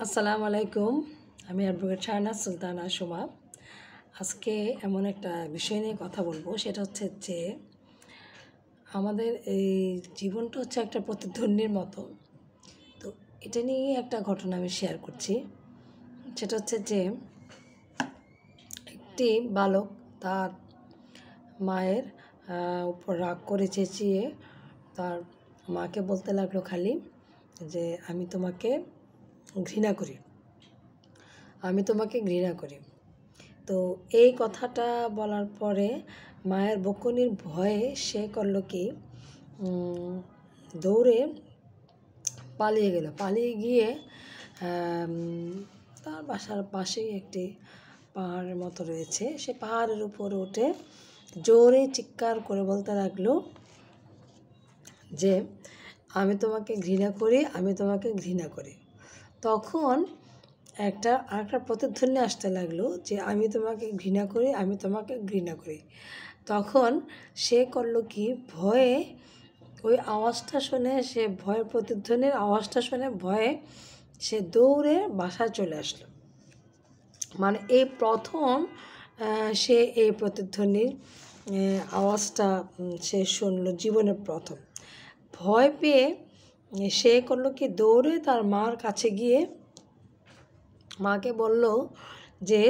আসসালামু আলাইকুম আমি অ্যাডভোকেট শাহনাজ সুলতানা সোমা আজকে এমন একটা বিষয় নিয়ে কথা বলবো সেটা হচ্ছে যে আমাদের এই জীবনটা হচ্ছে একটা প্রতিদ্বন্দ্বীর মতো তো এটা নিয়ে একটা ঘটনা আমি শেয়ার করছি সেটা হচ্ছে যে একটি বালক তার মায়ের উপর রাগ করে চেঁচিয়ে তার মাকে বলতে লাগলো খালি যে আমি তোমাকে ঘৃণা করি আমি তোমাকে ঘৃণা করি তো এই কথাটা বলার পরে মায়ের বকুনির ভয়ে সে করল কি দৌড়ে পালিয়ে গেল পালিয়ে গিয়ে তার বাসার পাশেই একটি পাহাড়ের মতো রয়েছে সে পাহাড়ের উপর উঠে জোরে চিৎকার করে বলতে লাগলো যে আমি তোমাকে ঘৃণা করি আমি তোমাকে ঘৃণা করি তখন একটা আরেকটা প্রতিধ্বনি আসতে লাগলো যে আমি তোমাকে ঘৃণা করি আমি তোমাকে ঘৃণা করি তখন সে করলো কি ভয়ে ওই আওয়াজটা শুনে সে ভয়ের প্রতিধ্বনির আওয়াজটা শুনে ভয়ে সে দৌড়ে বাসায় চলে আসলো মানে এই প্রথম সে এই প্রতিধ্বনির আওয়াজটা সে শুনলো জীবনের প্রথম ভয় পেয়ে সে করলো কি দৌড়ে তার মার কাছে গিয়ে মাকে বলল যে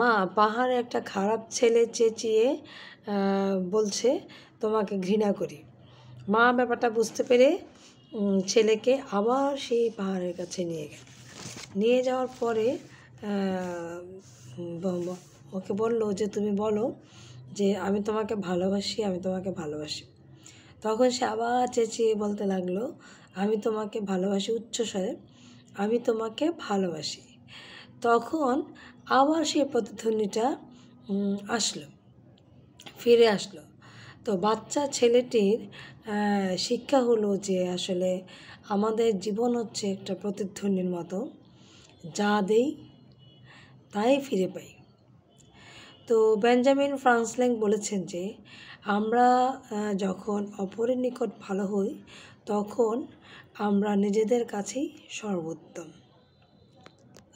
মা পাহাড়ে একটা খারাপ ছেলে চেঁচিয়ে বলছে তোমাকে ঘৃণা করি মা ব্যাপারটা বুঝতে পেরে ছেলেকে আবার সেই পাহাড়ের কাছে নিয়ে গেল নিয়ে যাওয়ার পরে ওকে বলল যে তুমি বলো যে আমি তোমাকে ভালোবাসি আমি তোমাকে ভালোবাসি তখন সে আবার চেঁচিয়ে বলতে লাগলো আমি তোমাকে ভালোবাসি উচ্চস্বরে আমি তোমাকে ভালোবাসি তখন আবার সে প্রতিধ্বনিটা আসলো ফিরে আসলো তো বাচ্চা ছেলেটির শিক্ষা হলো যে আসলে আমাদের জীবন হচ্ছে একটা প্রতিধ্বনির মতো যা দেই তাই ফিরে পাই তো বেঞ্জামিন ফ্রান্সলিং বলেছেন যে আমরা যখন অপরের নিকট ভালো হই তখন আমরা নিজেদের কাছেই সর্বোত্তম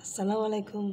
আসসালামু আলাইকুম